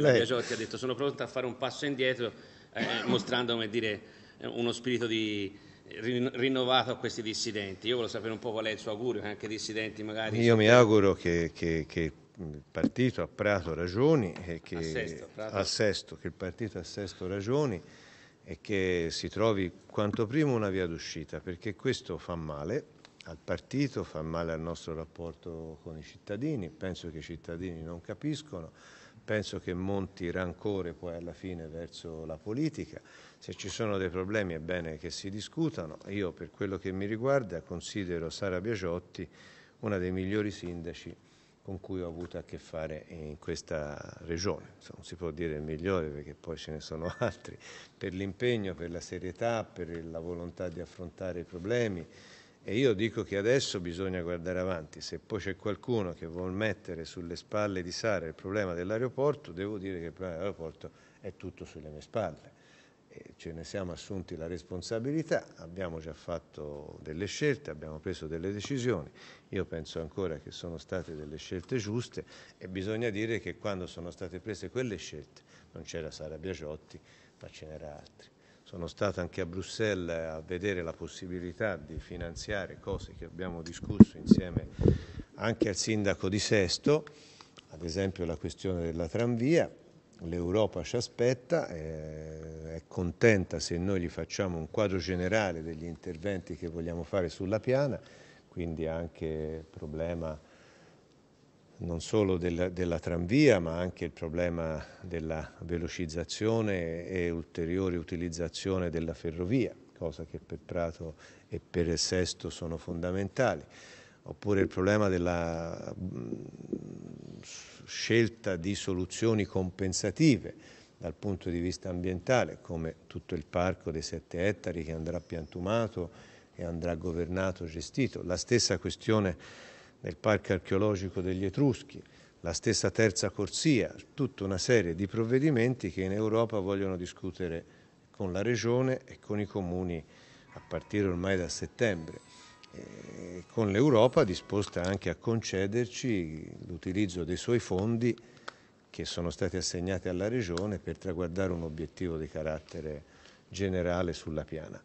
lei, lei. la Biasotti ha detto sono pronta a fare un passo indietro eh, mostrando dire, eh, uno spirito di, rinnovato a questi dissidenti. Io volevo sapere un po' qual è il suo augurio, che anche i dissidenti magari... Io mi auguro che, che, che il partito a Prato ragioni e che, a sesto, Prato. A sesto, che il partito a sesto ragioni e che si trovi quanto prima una via d'uscita, perché questo fa male al partito, fa male al nostro rapporto con i cittadini, penso che i cittadini non capiscono penso che monti rancore poi alla fine verso la politica. Se ci sono dei problemi è bene che si discutano. Io per quello che mi riguarda considero Sara Biagiotti una dei migliori sindaci con cui ho avuto a che fare in questa regione. non si può dire il migliore perché poi ce ne sono altri, per l'impegno, per la serietà, per la volontà di affrontare i problemi, io dico che adesso bisogna guardare avanti. Se poi c'è qualcuno che vuol mettere sulle spalle di Sara il problema dell'aeroporto, devo dire che il problema dell'aeroporto è tutto sulle mie spalle. E ce ne siamo assunti la responsabilità, abbiamo già fatto delle scelte, abbiamo preso delle decisioni. Io penso ancora che sono state delle scelte giuste e bisogna dire che quando sono state prese quelle scelte non c'era Sara Biagiotti, ma ce n'era altri. Sono stato anche a Bruxelles a vedere la possibilità di finanziare cose che abbiamo discusso insieme anche al sindaco di Sesto, ad esempio la questione della tranvia. L'Europa ci aspetta, eh, è contenta se noi gli facciamo un quadro generale degli interventi che vogliamo fare sulla piana, quindi anche il problema non solo della, della, tranvia ma anche il problema della velocizzazione e ulteriore utilizzazione della ferrovia, cosa che per Prato e per Sesto sono fondamentali, oppure il problema della mm, scelta di soluzioni compensative dal punto di vista ambientale, come tutto il parco dei 7 ettari che andrà piantumato e andrà governato, e gestito. La stessa questione nel Parco archeologico degli Etruschi, la stessa terza corsia, tutta una serie di provvedimenti che in Europa vogliono discutere con la regione e con i comuni a partire ormai da settembre, e con l'Europa disposta anche a concederci l'utilizzo dei suoi fondi che sono stati assegnati alla regione per traguardare un obiettivo di carattere generale sulla piana.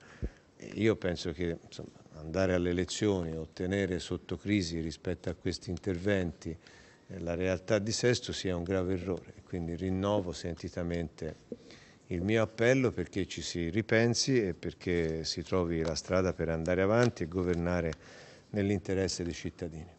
Io penso che insomma, andare alle elezioni, ottenere sotto crisi rispetto a questi interventi eh, la realtà di Sesto sia un grave errore. Quindi rinnovo sentitamente il mio appello perché ci si ripensi e perché si trovi la strada per andare avanti e governare nell'interesse dei cittadini.